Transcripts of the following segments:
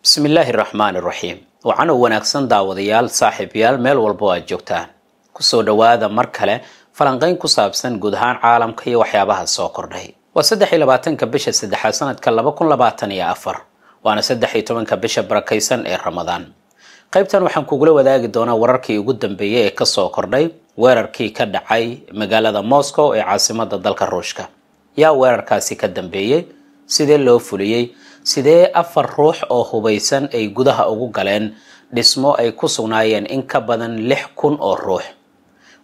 bismillaahi raxmaan iraxiim wacan u wanaagsan daawadayaal saaxiibayaal meel walbo aad joogtaan kusoo dhowaada mar kale falanqayn ku saabsan guud ahaan caalamka iyo waxyaabaha soo kordhay waa saddex iyo labaatanka bisha saddexaad sanadka laba kun labaatan iyo afar waana saddex iyo tobanka bisha barakaysan ee ramadaan qaybtan waxaan kugula wadaagi doonaa wararkii ugu dambeeyey ee kasoo kordhay weerarkii ka dhacay magaalada moscow ee caasimada dalka ruushka yaa weerarkaasi ka dambeeyey sidee loo fuliyey sidee afar ruux oo hubaysan ay gudaha ugu galeen dhismo ay ku sugnaayeen in ka badan lix kun oo ruux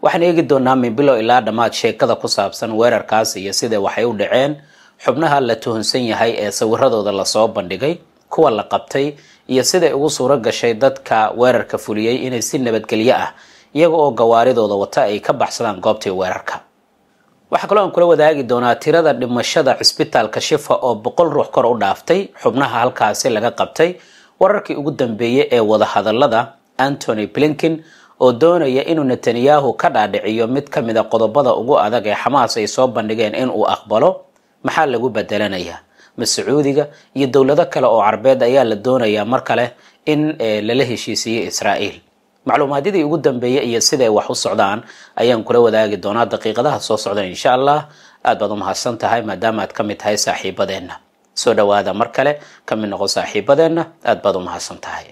waxaan eegi doonaa minbilow ilaa dhammaad sheekada ku saabsan weerarkaas iyo sida waxay u dhaceen xubnaha la tuhunsan yahay ee sawiradooda lasoo bandhigay kuwa la qabtay iyo siday ugu suuro gashay dadka weerarka fuliyey inay si nabadgelyo ah iyaga oo gawaaridooda wata ay ka baxsadaan goobtii weerarka waxaa kaloo aan kula wadaagi doonaa tirada dhimashada cisbitaalka shifa oo boqol ruux kor u dhaaftay xubnaha halkaasi laga qabtay wararkii ugu dambeeyey ee wadahadalada antony blinkin oo doonaya inuu netanyahu ka dhaadhiciyo mid ka mid a ah qodobada ugu adag ee xamaas ay soo bandhigeen inuu aqbalo maxaa lagu bedelanayaa ma sacuudiga iyo dowlado kale oo carbeed ayaa la doonayaa mar kale in eh, lala heshiisiiyo israa'iil macluumaadyadii ugu dambeeya iyo sidaay wax u socdaan ayaan kula wadaagi doonaa daqiiqadaha soo socda insha allah aad baad u mahadsan tahay maadaama aad ka mid tahay saaxiibadeenna soo dhowaada mar kale ka mid noqo saaxiibadeenna aad baad u mahadsan tahay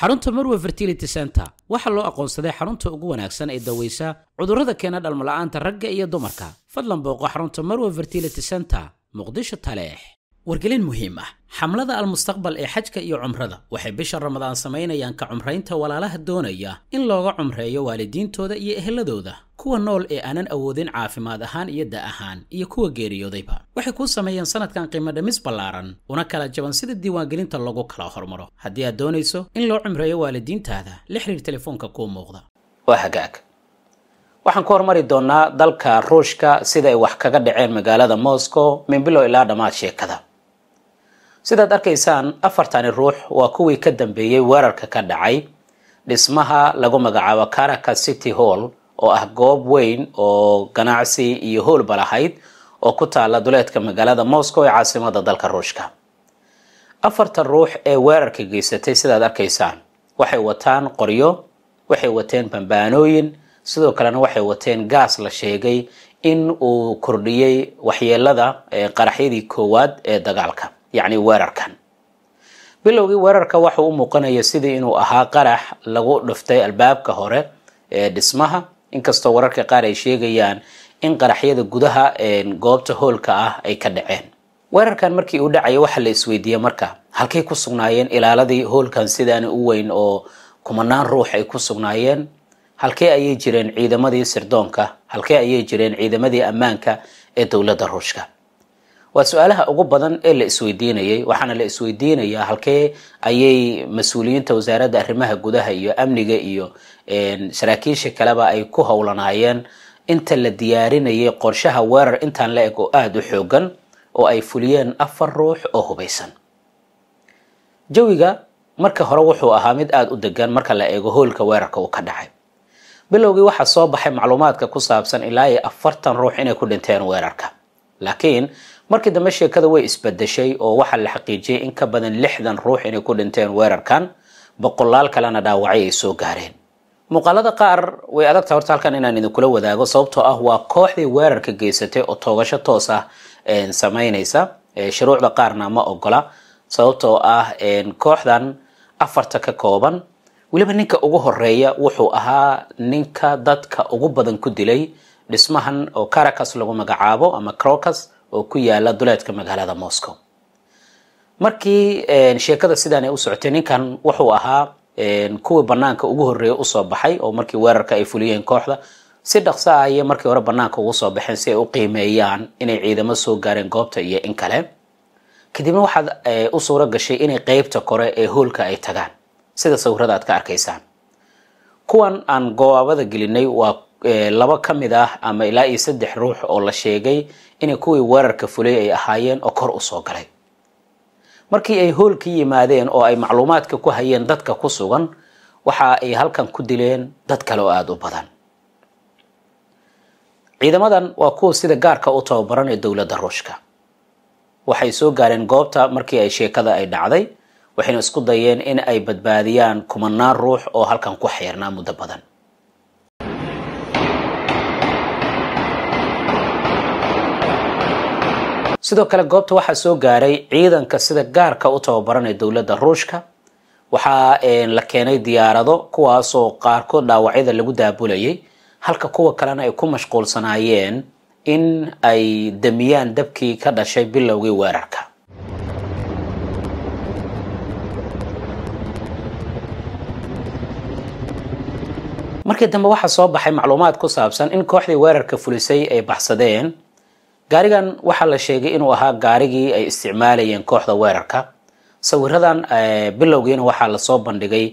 xarunta marwe fertility center waxaa loo aqoonsaday xarunta ugu wanaagsan ee daweysa cudurrada keena dhalmo aanta ragga iyo dumarka fadlan booqo xarunta marwe fertility center muqdisho taleex wargelin muhiim ah xamlada almustaqbal ee xajka iyo cumrada waxay bisha ramadaan samaynayaan ka cumraynta walaalaha doonaya in looga cumreeyo waalidiintooda iyo eheladooda kuwa nool ee aanan awoodin caafimaad ahaan iyo da ahaan iyo kuwa geeriyoodayba waxay kuu sameeyeen sanadkan qiimodhamis ballaaran una kala jaban sida diiwaangelinta lagu kala hormaro haddii aad doonayso in loo cumreeyo waalidiintaada la xiriir telefoonka kuu muuqda waa waxaan ku hormari doonaa dalka ruushka sida ay wax kaga dhaceen magaalada moscow min bilow ilaa dhammaad sheekada sidaad arkaysaan afartani ruux waa kuwii ka dambeeyey weerarka ka dhacay dhismaha lagu magacaabo caracas city hall oo ah goob weyn oo ganacsi iyo hoolba lahayd oo ku taala duleedka magaalada moscow ee caasimada dalka ruushka afarta ruux ee weerarka geysatay sidaad arkaysaan waxay wataan qoryo waxay wateen bambaanooyin sidoo kalena waxay wateen gaas la sheegay in uu kordhiyey waxyeelada eh, qaraxyadii koowaad ee dagaalka yacni weerarkan bilowgii weerarka waxa u muuqanaya sidii inuu ahaa qarax lagu dhuftay albaabka hore ee dhismaha inkastoo wararka qaar ay sheegayaan in qaraxyada gudaha goobta hoolka ah ay ka dhaceen weerarkan markii uu dhacaya waxaa la isweydiiyey marka halkay ku sugnaayeen ilaaladii hoolkan sidaani u weyn oo kumanaan ruux ay ku sugnaayeen halkee ayay jireen ciidamadii sirdoonka halkee ayay jireen ciidamadii ammaanka ee dowladda ruushka waa su-aalaha ugu badan ee la isweydiinayay waxaana la isweydiinayaa halkee ayay mas-uuliyiinta wasaaradda arrimaha gudaha iyo amniga iyo saraakiisha kaleba ay ku howlanaayeen inta la diyaarinayay qorshaha weerar intaan la eg oo aada u xoogan oo ay fuliyeen afar ruux oo hubaysan jawiga marka hore wuxuu ahaa mid aada u degan marka la eego hoolka weerarka uu ka dhacay bilowgii waxaa soo baxay macluumaadka ku saabsan ilaa iyo afartan ruux inay ku dhinteen weerarka laakiin markii dambe sheekada way isbadeshay oo waxaa la xaqiijiyay in ka badan lixdan ruux inay ku dhinteen weerarkan boqolaal kalena dhaawacay ay soo gaareen muuqaalada qaar way adagtaha horta halkan inaan idinkula wadaago sababtoo ah waa kooxdii weerarka geysatay oo toogasho toos ah samaynaysa shuruucda qaarna ma ogola sababtoo ah kooxdan afarta ka kooban weliba ninka ugu horeeya wuxuu ahaa ninka dadka ugu badan ku dilay dhismahan oo caracas lagu magacaabo ama crocus oo ku yaala duleedka magaalada moscow markii sheekada sidaan ay u socotay ninkan wuxuu ahaa kuwii banaanka ugu horeeya usoo baxay oo markii weerarka ay fuliyeen kooxda si dhaqsa ah ayay markii hore banaanka ugu soo baxeen si ay u qiimeeyaan inay ciidamo soo gaareen goobta iyo in kale kadibna waxaad eh, u suuro gashay inay qeybta kore ee hoolka ay tagaan sida sawirada aad ka arkaysaan kuwan aan gowaabada gelinay waa laba ka mid ah ama ilaa iyo saddex ruux oo la sheegay inay kuwii weerarka fulay ay ahaayeen oo kor usoo galay markii ay hool yimaadeen oo ay macluumaadka ku hayeen dadka ku sugan waxa ay halkan ku dileen dad kale oo aada u badan ciidamadan waa kuwa sida gaarka u tababaran ee dowladda ruushka waxay soo gaareen goobta markii ay sheekada ay dhacday waxayna isku dayeen in ay badbaadiyaan kumanaan ruux oo halkan ku xeernaa muddo badan sidoo kale goobta waxaa soo gaaray ciidanka sida gaarka u tababaran ee dowladda ruushka waxaa la keenay diyaarado kuwaasoo qaarkood dhaawacyada lagu daabulayay halka kuwa kalena ay ku mashquulsanaayeen in ay damiyaan dabkii ka dhashay bilowgii weerarka markii dambe waxaa soo baxay macluumaad ku saabsan in kooxdii weerarka fulisay ay baxsadeen gaarigan waxaa la sheegay inuu ahaa gaarigii ay isticmaalayeen kooxda weerarka sawiradan eh, bilowgiina waxaa lasoo bandhigay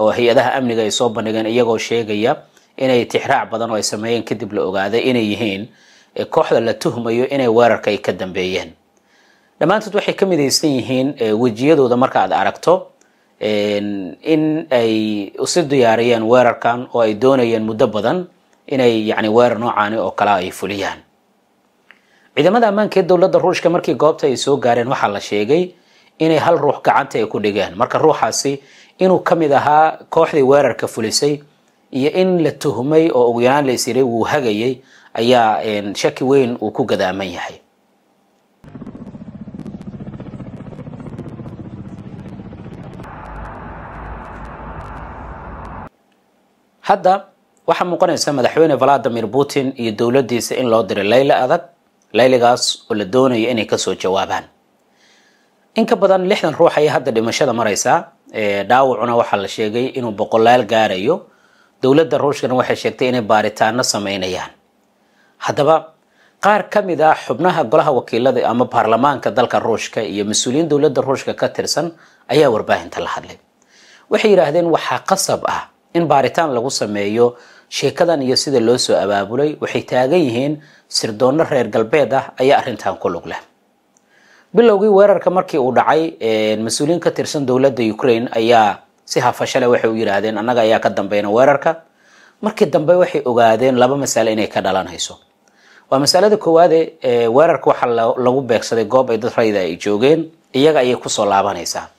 oo hay-adaha amniga ay soo bandhigeen iyagoo sheegaya inay tixraac badan oo ay sameeyeen kadib la ogaaday inay yihiin eh, kooxda la tuhmayo inay weerarka ay ka dambeeyeen dhammaantood waxay ka midaysan yihiin eh, wejiyadooda marka aad aragto in ay usi diyaariyeen weerarkan oo ay doonayeen muddo badan inay yacni weerar noocaani oo kale ay fuliyaan ciidamada ammaanka ee dowladda ruushka markii goobta ay soo gaareen waxaa la sheegay inay hal ruux gacanta ay ku dhigeen marka ruuxaasi inuu ka mid ahaa kooxdii weerarka fulisay iyo in la tuhmay oo ugu yaraan la isiray wuu hagayay ayaa shaki weyn uu ku gadaaman yahay hadda waxaa muuqanaysa madaxweyne valadimir putin iyo dowladdiisa in loo diray layla adag layligaas oo la doonayo inay kasoo jawaabaan in ka badan lixdan ruux ayay hadda dhimashada mareysaa dhaawacuna waxaa la sheegay inuu boqolaal gaarayo dowladda ruushkana waxay sheegtay inay baaritaano sameynayaan haddaba qaar ka mid ah xubnaha golaha wakiilada ama baarlamaanka dalka ruushka iyo mas-uuliyiin dowladda ruushka ka tirsan ayaa warbaahinta la hadlay waxay yidhaahdeen waxaa qasab ah in baaritaan lagu sameeyo sheekadan iyo sida loo soo abaabulay waxay taagan yihiin sirdoonno reer galbeed ah ayaa arintan ku lug leh bilowgii weerarka markii uu dhacay mas-uuliyiin ka tirsan dowladda ukraine ayaa si hafashale waxay u yidhaahdeen annaga ayaa ka dambeyna weerarka markii dambe waxay ogaadeen laba masale inay ka dhalanayso waa masalada koowaade weerarka waxaa lagu beegsaday goob ay dad rayda ay joogeen iyaga ayay kusoo laabanaysaa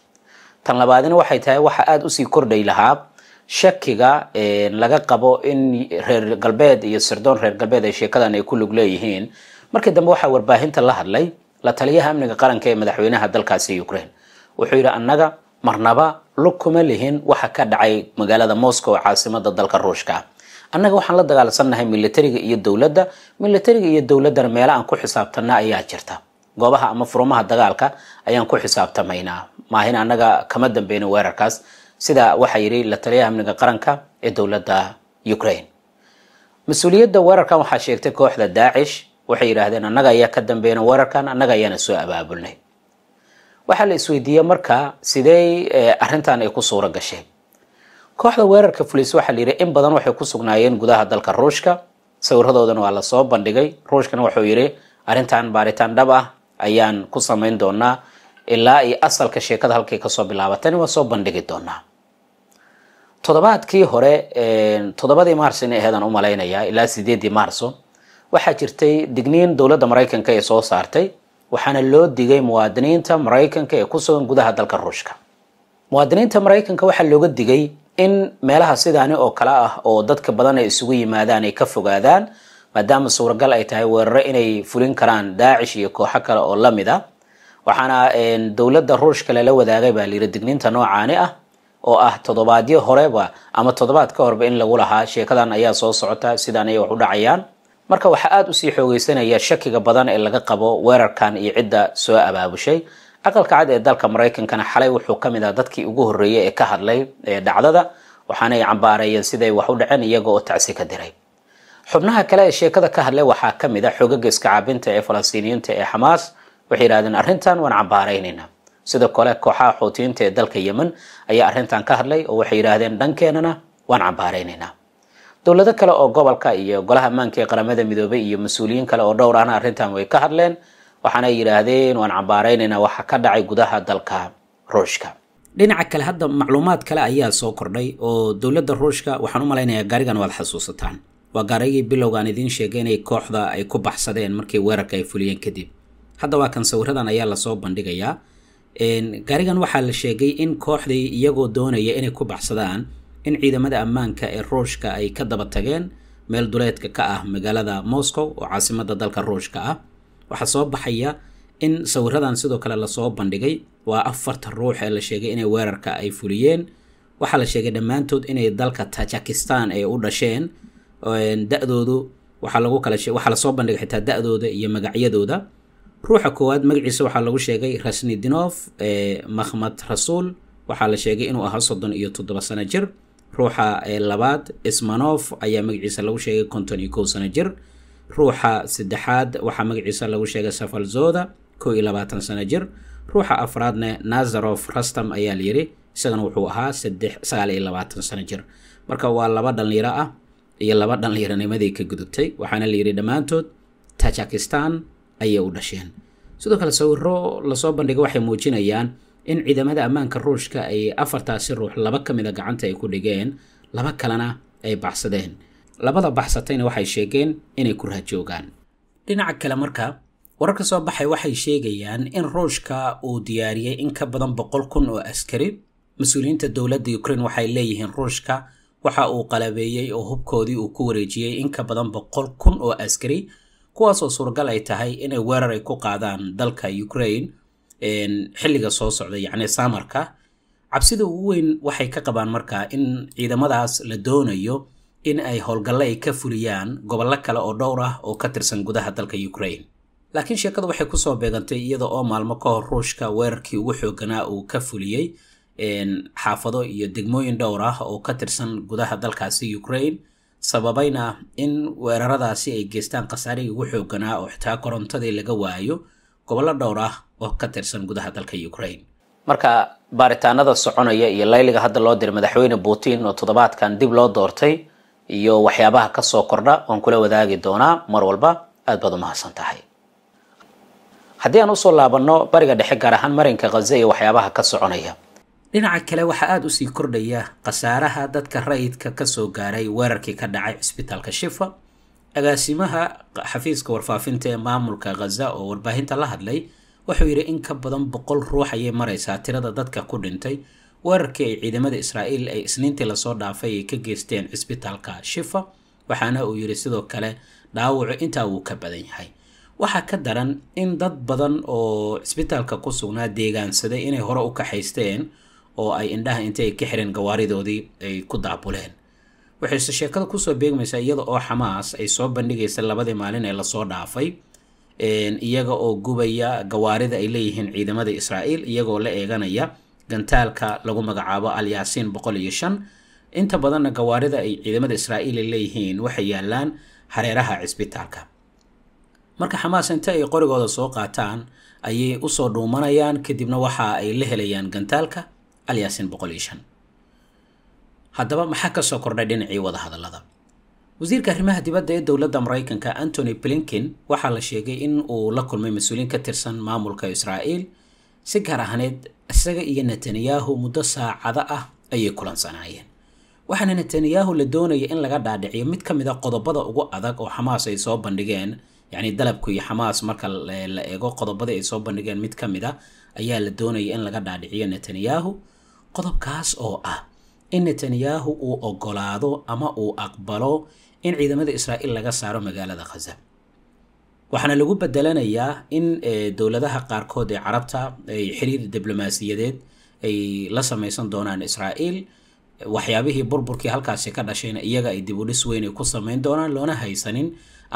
tan labaadina waxay tahay waxa aada usii kordhay lahaa shakiga eh, laga qabo in reer galbeed iyo sirdoon reer galbeed ay sheekadan ay ku lug leeyihiin markii dambe waxaa warbaahinta la hadlay la taliyaha amniga qaranka ee madaxweynaha dalkaasi ukraine wuxuu yidhi annaga marnaba lug kuma lihin waxa ka dhacay magaalada moscow caasimada dalka ruushka ah annaga waxaan la dagaalsannahay militariga iyo dowladda militariga iyo dowladdana meela aan ku xisaabtana ayaa jirta goobaha ama furumaha dagaalka ayaan ku xisaabtamaynaa maahin annaga kama dambeyna weerarkaas sidaa waxaa yidhi la taliyaha amniga qaranka ee dowladda ukraine mas-uuliyadda weerarkan waxaa sheegtay kooxda daacish waxay yidhaahdeen annaga ayaa ka dambeyna weerarkan annaga ayaana soo abaabulnay waxaa la isweydiiyey marka sidee eh, arrintan ay ku suura gashay kooxda weerarka fulis waxaa la yidhi in badan waxay ku sugnaayeen gudaha dalka ruushka sawiradoodana waa lasoo bandhigay ruushkana wuxuu yidhi arrintan baaritaan dhab ah ayaan ku samayn doonaa ilaa iyo asalka sheekada halkay kasoo bilaabatani waa soo bandhigi doonaa toddobaadkii hore toddobadii mars inay aheedaan u malaynayaa ilaa sideeddii marso waxaa jirtay digniin dowladda maraykanka ee soo saartay waxaana loo digay muwaadiniinta maraykanka ee kusugan gudaha dalka ruushka muwaadiniinta maraykanka waxaa looga digay in meelaha sidaani oo kale ah oo dadka badan ay isugu yimaadaan ay ka fogaadaan maadaama suuragal ay tahay weeraro inay fulin karaan daacish iyo kooxo kale oo lamid ah waxaana dowladda ruushka lala wadaagay baa layidhi digniinta noocaani ah oo ah toddobaadyo horeba ama toddobaad ka horba in lagu lahaa sheekadan ayaa soo socota sidaan ayay wax u dhacayaan marka waxaa aada usii xoogeysanaya shakiga badan ee laga qabo weerarkan iyo cidda soo abaabushay aqalka cad ee dalka maraykankana xalay wuxuu ka mid ah dadkii ugu horreeyey ee ka hadlay ee dhacdada waxaanay cambaareeyeen siday wax u dhaceen iyaga oo tacsi ka diray xubnaha kale ee sheekada ka hadlay waxaa ka mid a ah xoogagga caabinta ee falastiiniyiinta ee xamaas waxay yidhahdeen arrintan waan cambaaraynaynaa sidoo kale kooxaha xuutiyiinta ee dalka yemen ayaa arrintan ka hadlay oo waxay yidhaahdeen dhankeenana waan cambaaraynaynaa dowlado kale oo gobolka iyo golaha ammaanka ee qaramada midoobey iyo mas-uuliyiin kale oo dhowr ahna arrintan way ka hadleen waxaana yidhaahdeen waan cambaaraynaynaa waxa ka dhacay gudaha dalka ruushka dhinaca kale hadda macluumaad kale ayaa soo kordhay oo dowladda ruushka waxaan u malaynayaa gaarigan waad xasuusataan waa gaarigii aan idiin sheegay inay kooxda ay ku baxsadeen markii weerarka ay fuliyeen kadib hadda waa kan sawiradan ayaa lasoo bandhigayaa gaarigan waxaa la sheegay in kooxdii iyagoo doonaya inay ku baxsadaan in ciidamada ammaanka ee ruushka ay ka daba tageen meel duleedka ka ah magaalada moscow oo caasimada dalka ruushka ah waxaa soo baxaya in sawiradan sidoo kale lasoo bandhigay waa afarta ruux ee la sheegay inay weerarka ay fuliyeen waxaa la sheegay dhammaantood inay dalka tajakistan ay u dhasheen da waxaa lagu kala waxaa lasoo bandhigay xitaa da iyo magacyadooda ruuxa koowaad magaciisa waxaa lagu sheegay rasnidinof mahmad rasuul waxaa la sheegay inuu ahaa soddon iyo toddoba sano jir ruuxa labaad ismanof ayaa magaciisa lagu sheegay konton iyo kow sano jir ruuxa saddexaad waxaa magaciisa lagu sheegay safalzoda kow iyo labaatan sano jir ruuxa afraadna nazarof rastam ayaa la yidhi isagana wuxuu ahaa saddex sagaal iyo labaatan sano jir marka waa laba dhallinyaro ah iyo laba dhallinyaronimadii ka gudubtay waxaana la yidhi dhammaantood tajakistan ayay u dhasheen sidoo kale sawiro lasoo bandhigay waxay muujinayaan in ciidamada ammaanka ruushka ay afartaasi ruux laba ka mid a gacanta ay ku dhigeen laba kalena ay baxsadeen labada baxsatayna waxay sheegeen inay ku raajoogaan dhinaca kale marka wararka soo baxay waxay sheegayaan in ruushka uu diyaariyey in ka badan boqol kun oo askari mas-uuliyiinta dowladda ukrain waxay leeyihiin ruushka waxa uu qalabeeyey oo hubkoodii uu ku wareejiyey in ka badan boqol kun oo askari kuwaasoo suuragal ay tahay inay weerar ay ku qaadaan dalka ukraine xilliga soo socda yacni samarka cabsida ugu weyn waxay ka qabaan markaa in ciidamadaas la doonayo in ay howlgallo ay ka fuliyaan gobollo kale oo dhowr ah oo ka tirsan gudaha dalka ukraine laakiin sheekadu waxay kusoo beegantay iyada oo maalmo ka hor ruushka weerarkii ugu xooganaa uu ka fuliyey xaafado iyo degmooyin dhowr ah oo ka tirsan gudaha dalkaasi ukraine sababayna in weeraradaasi ay geystaan khasaarihii ugu xooganaa ah oo xitaa korontadii laga waayo gobollo dhowr ah oo ka tirsan gudaha dalka ukrain marka baaritaanada soconaya iyo layliga hadda loo diray madaxweyne putin oo toddobaadkan dib loo doortay iyo waxyaabaha kasoo kordha oon kula wadaagi doonaa mar walba aad baad u umahadsan tahay haddii aan usoo laabano bariga dhexe gaar ahaan marinka khaze iyo waxyaabaha ka soconaya dhinaca kale waxaa aada usii kordhaya khasaaraha dadka rayidka kasoo gaaray weerarkii ka dhacay cisbitaalka shifa agaasimaha xafiiska warfaafinta ee maamulka khaza oo warbaahinta la hadlay wuxuu yidhi in ka badan boqol ruux ayay maraysaa tirada dadka ku dhintay weerarkii ay ciidamada israa'iil ay isniintii lasoo dhaafay ay ka geysteen cisbitaalka shifa waxaana uu yidhi sidoo kale dhaawacu intaa wuu ka badan yahay waxaa ka daran in dad badan oo cisbitaalka ku sugnaa deegaansaday inay hore u kaxaysteen oo ay indhaha intay ka xireen gawaaridoodii ay ku daabuleen waxayse sheekada kusoo beegmaysaa iyada oo xamaas ay soo bandhigaysa labadii maalin ee lasoo dhaafay iyaga oo gubaya gawaarida ay leeyihiin ciidamada israa'iil iyagoo la eeganaya gantaalka lagu magacaabo alyaasiin boqol iyo shan inta badanna gawaarida ay ciidamada israa'iil ay leeyihiin waxay yaalaan hareeraha cisbitaalka marka xamaas inta ay qorigooda soo qaataan ayay usoo dhuumanayaan kadibna waxa ay la helayaan gantaalka alyaasin boqol iyo shan haddaba maxaa ka soo kordhay dhinacii wada wasiirka arrimaha dibadda ee dowladda maraykanka antony blinken waxaa la sheegay in uu la kulmay mas-uuliin ka tirsan maamulka israa'iil si gaar ahaaneed isaga iyo netanyahu muddo saacado ah ayay kulansanaayeen waxaana netanyahu la doonaya in laga dhaadhiciyo mid ka mid a ah qodobada ugu adag oo xamaas ay soo bandhigeen yacni dalabku iyo xamaas marka la eego qodobada ay soo bandhigeen mid ka mid a ah, ayaa la doonaya in laga dhaadhiciyo netanyahu qodobkaas oo ah in netanyahu uu ogolaado ama uu aqbalo in ciidamada israa'iil laga saaro magaalada khaza waxaana lagu bedelanayaa in e, dowladaha qaarkood ee carabta ay e, xiriir diblomaasiyadeed ay la samaysan doonaan israa'iil waxyaabihii burburkii halkaasi ka dhashayna iyaga ay dibudhis weynay ku samayn doonaan loona haysanin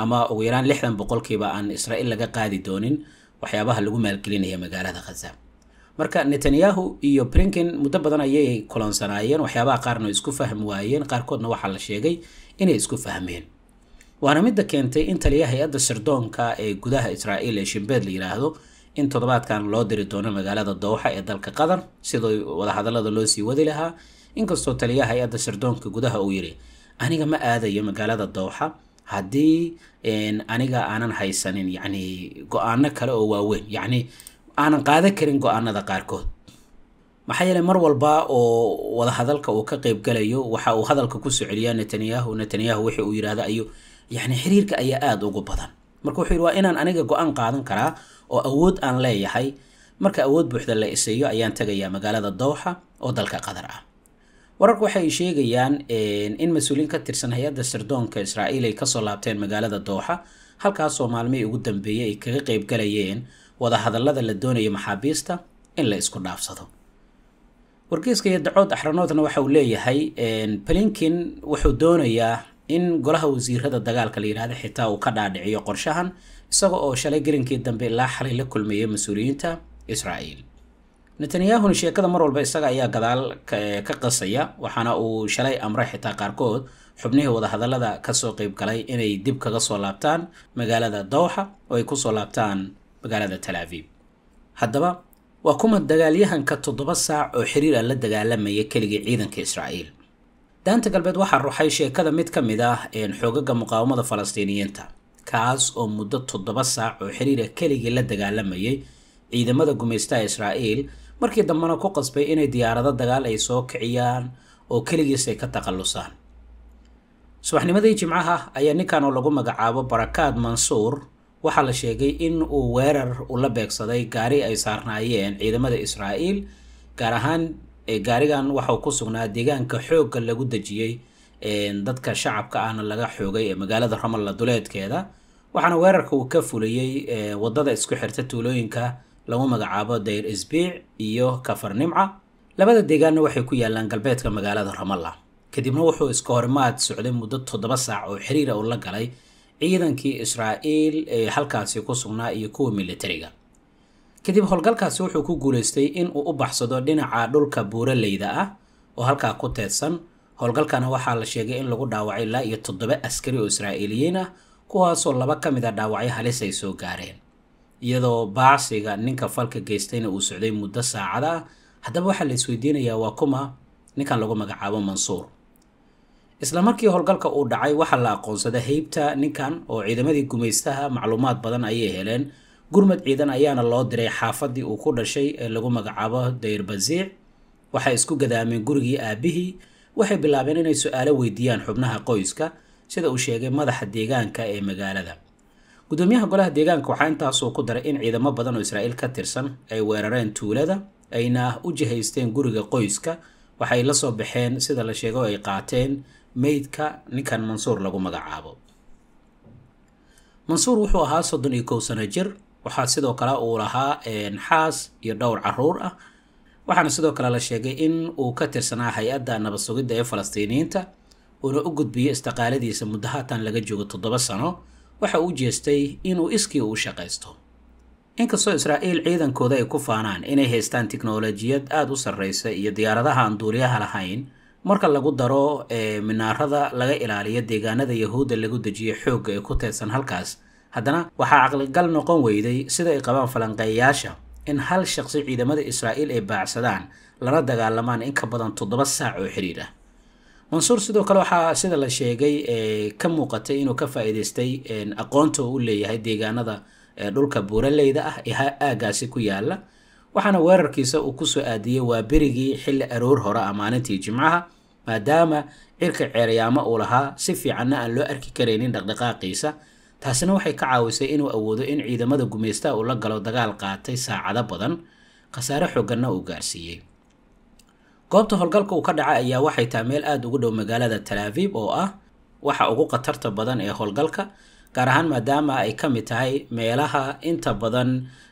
ama ugu yaraan lixdan boqolkiiba aan israa'iil laga qaadi doonin waxyaabaha lagu maalgelinaya magaalada khaza marka netanyahu iyo brinkin muddo badan ayay kulansanaayeen waxyaabaha qaarna isku fahmi waayeen qaarkoodna waxaa la sheegay inay isku fahmeen waana midda keentay in taliya hay-adda sirdoonka ee gudaha israa'iil ee shimbeed la yidhaahdo in toddobaadkan loo diri doono magaalada dowxa ee dalka qatar sidoo wadahadallada loo sii wadi lahaa inkastoo taliyaha hay-adda sirdoonka gudaha uu yidhi aniga ma aadayo magaalada dowxa haddii aniga aanan haysanin yacni go-aano kale oo waaweyn yacni aanan qaadan karin go-aanada qaarkood maxaa yeele mar walba oo wadahadalka uu ka qeybgalayo waxa uu hadalka ku soo celiyaa netanyahu netanyahu wixii uu yidhaahda ayu yacni xiriirka ayaa aada ugu badan marka wuxuu yidhi waa inaan aniga go-aan qaadan karaa oo awood aan leeyahay marka awood buuxda la iseeyo ayaan tagayaa magaalada dowxa oo dalka qatar ah wararku waxay sheegayaan in mas-uuliin ka tirsan hay-adda sirdoonka israa'iil ay kasoo laabteen magaalada dowxa halkaasoo maalmihii ugu dambeeyey ay kaga qeybgalayeen wadahadallada la doonayo maxaabiista in la isku dhaafsado wargeyska dacood axranoodna waxa uu leeyahay blinkin wuxuu doonayaa in golaha wasiirada dagaalka la yidhahda xitaa uu ka dhaadhiciyo qorshahan isaga oo shalay gelinkii dambe ilaa xalay la kulmeeyay mas-uuliyiinta israa'iil netanyahuna sheekada mar walba isaga ayaa gadaal ka qasaya waxaana uu shalay amre xitaa qaarkood xubnihii wadahadallada kasoo qeyb galay inay dib kaga soo laabtaan magaalada dowxa oo ay kusoo laabtaan magaalada talaaviib haddaba waa kuma dagaalyahanka toddoba saac oo xiriir la dagaalamaya keligii ciidanka israa'iil daanta galbeed waxaa ruxay sheekada mid ka mid ah xoogaga muqaawamada falastiiniyiinta kaas oo muddo toddoba saac oo xiriir ah keligii la dagaalamayay ciidamada gumaystaha israa'iil markii dambena ku qasbay inay diyaarado dagaal ay soo kiciyaan oo keligiis ay ka takhallusaan subaxnimadii jimcaha ayaa ninkan oo lagu magacaabo barakaad mansuur waxaa la sheegay in uu weerar ula beegsaday gaari ay saarnaayeen ciidamada israa'iil gaar ahaan gaarigan waxau ku sugnaa deegaanka xoogga lagu dejiyey dadka shacabka ahna laga xoogay ee magaalada ramallah duleedkeeda waxaana weerarka uu ka fuliyey wadada isku xirta tuulooyinka lagu magacaabo dayr isbiic iyo kafar nimca labada deegaanna waxay ku yaalaan galbeedka magaalada ramalla kadibna wuxuu iska horimaad socday muddo toddoba saac oo xiriira ah uu la galay ciidankii israa'iil ee halkaasi ku sugnaa iyo kuwa militariga kadib howlgalkaasi wuxuu ku guulaystay inuu u baxsado dhinaca dhulka buuraleyda ah oo halkaa ku teedsan howlgalkana waxaa la sheegay in lagu dhaawacay ilaa iyo toddoba askari oo israa'iiliyiin ah kuwaasoo laba ka mid a ah dhaawacyo halis ay soo gaareen iyadoo baasiga ninka falka geystayna uu socday muddo saacada ah haddaba waxaa la isweydiinayaa waa kuma ninkan lagu magacaabo mansuur isla markii howlgalka uu dhacay waxaa la aqoonsaday heybta ninkan oo ciidamadii gumaystaha macluumaad badan ayay heleen gurmad ciidan ayaana loo diray xaafadii uu ku dhashay ee lagu magacaabo dayr basiic waxay isku gadaameen gurigii aabihii waxay bilaabeen inay su-aalo weydiiyaan xubnaha qoyska sida uu sheegay madaxa deegaanka ee magaalada gudoomiyaha golaha deegaanka waxaa intaasuu ku daray in ciidamo badan oo israa'iil ka tirsan ay weerareen tuulada ayna u jihaysteen guriga qoyska waxay la soo baxeen sida la sheego ay qaateen meydka ninkan mansuur lagu magacaabo mansuur wuxuu ahaa soddon iyo kow sano jir waxaa sidoo kale uu lahaa xaas iyo dhowr caruur ah waxaana sidoo kale la sheegay in uu ka tirsanaa hay-adda nabadsugidda ee falastiiniyiinta uuna u gudbiyo istiqaaladiisa muddo haatan laga joogo toddoba sano waxa uu jeestay inuu iskii uu shaqaysto inkastoo israa'iil ciidankooda ay ku faanaan inay haystaan tiknolojiyad aada u sarraysa iyo diyaaradaha aan duuliyaha lahayn marka lagu daro minaarada laga ilaaliyo deegaanada yahuudda lagu dejiyo xoogga ee ku teedsan halkaas haddana waxaa caqligal noqon weyday sida ay qabaan falanqeeyayaasha in hal shaqsi ciidamada israa'iil ay baacsadaan lana dagaalamaan in ka badan toddoba saac oo xidhiir ah mansuur sidoo kale waxaa sida la sheegay ka muuqatay inuu ka faa'iidaystay aqoonta uu u leeyahay deegaanada dhulka buuraleyda ah ee aaggaasi ku yaalla waxaana weerarkiisa uu kusoo aadiyey waa berigii xilli aroor hore ah maalintii jimcaha maadaama cirka ceeryaamo uu lahaa si fiicanna aan loo arki karaynin dhaqdhaqaaqiisa taasina waxay ka caawisay inuu awoodo in ciidamada gumaystaha uu la galo dagaal qaatay saacado badan khasaare xoganna uu gaarsiiyey goobta howlgalka uu ka dhacay ayaa waxay tahay meel aada ugu dhow magaalada talaaviib oo ah waxa ugu khatarta badan ee howlgalka gaar ahaan maadaama ay ka mid tahay meelaha inta badan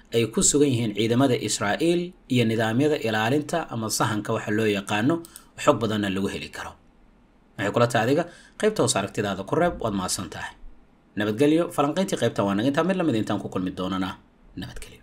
ay ku sugan yihiin ciidamada israa'iil iyo nidaamyada ilaalinta ama sahanka waxa loo yaqaano xog badanna lagu heli karo maxay kula taha adiga qaybta hoos aragtidaada ku reeb waad mahadsan tahay nabadgelyo falanqayntii qaybtan waa naga intaa mid lamid intaan ku kulmi doonana nabadgelyo